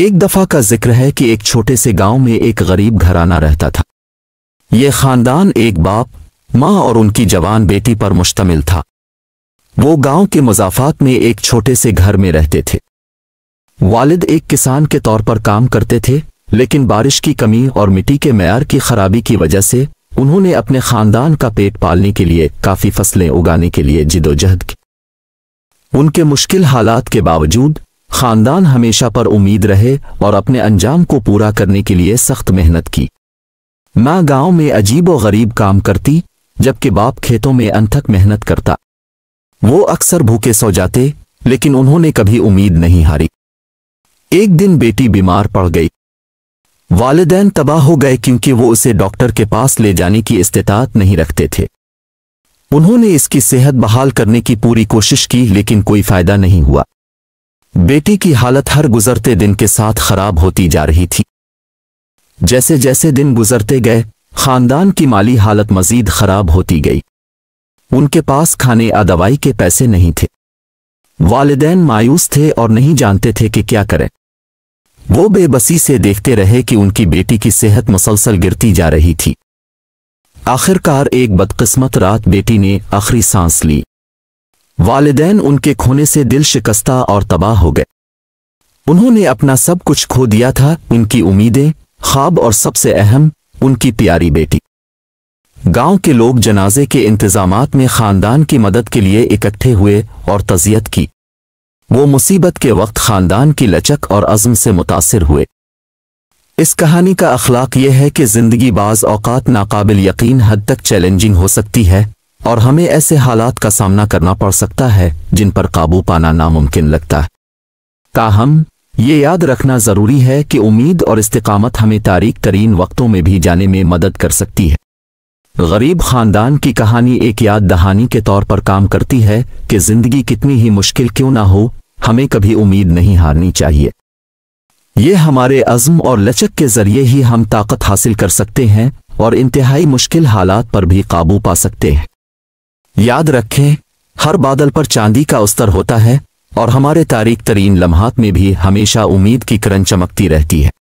एक दफा का जिक्र है कि एक छोटे से गांव में एक गरीब घराना रहता था यह खानदान एक बाप मां और उनकी जवान बेटी पर मुश्तमिल था वो गांव के मजाफात में एक छोटे से घर में रहते थे वालिद एक किसान के तौर पर काम करते थे लेकिन बारिश की कमी और मिट्टी के मैार की खराबी की वजह से उन्होंने अपने खानदान का पेट पालने के लिए काफी फसलें उगाने के लिए जिदोजहद की उनके मुश्किल हालात के बावजूद खानदान हमेशा पर उम्मीद रहे और अपने अंजाम को पूरा करने के लिए सख्त मेहनत की मां गांव में अजीब व गरीब काम करती जबकि बाप खेतों में अनथक मेहनत करता वो अक्सर भूखे सो जाते लेकिन उन्होंने कभी उम्मीद नहीं हारी एक दिन बेटी बीमार पड़ गई वालदेन तबाह हो गए क्योंकि वो उसे डॉक्टर के पास ले जाने की इस्तात नहीं रखते थे उन्होंने इसकी सेहत बहाल करने की पूरी कोशिश की लेकिन कोई फायदा नहीं हुआ बेटी की हालत हर गुजरते दिन के साथ खराब होती जा रही थी जैसे जैसे दिन गुजरते गए खानदान की माली हालत मजीद खराब होती गई उनके पास खाने या दवाई के पैसे नहीं थे वालदेन मायूस थे और नहीं जानते थे कि क्या करें वो बेबसी से देखते रहे कि उनकी बेटी की सेहत मुसलसल गिरती जा रही थी आखिरकार एक बदकिस्मत रात बेटी ने आखिरी सांस ली वालदेन उनके खोने से दिल शिकस्ता और तबाह हो गए उन्होंने अपना सब कुछ खो दिया था उनकी उम्मीदें ख्वाब और सबसे अहम उनकी प्यारी बेटी गांव के लोग जनाजे के इंतज़ाम में खानदान की मदद के लिए इकट्ठे हुए और तजियत की वो मुसीबत के वक्त खानदान की लचक और अज़म से मुतासर हुए इस कहानी का अखलाक यह है कि जिंदगी बाज औकात नाकाबिल यकीन हद तक चैलेंजिंग हो सकती है और हमें ऐसे हालात का सामना करना पड़ सकता है जिन पर काबू पाना नामुमकिन लगता है ताहम ये याद रखना जरूरी है कि उम्मीद और इस्तकामत हमें तारीख तरीन वक्तों में भी जाने में मदद कर सकती है गरीब खानदान की कहानी एक याद दहानी के तौर पर काम करती है कि जिंदगी कितनी ही मुश्किल क्यों ना हो हमें कभी उम्मीद नहीं हारनी चाहिए ये हमारे अज़म और लचक के जरिए ही हम ताकत हासिल कर सकते हैं और इंतहाई मुश्किल हालात पर भी काबू पा सकते हैं याद रखें हर बादल पर चांदी का उस्तर होता है और हमारे तारीख तरीन लम्हात में भी हमेशा उम्मीद की किरण चमकती रहती है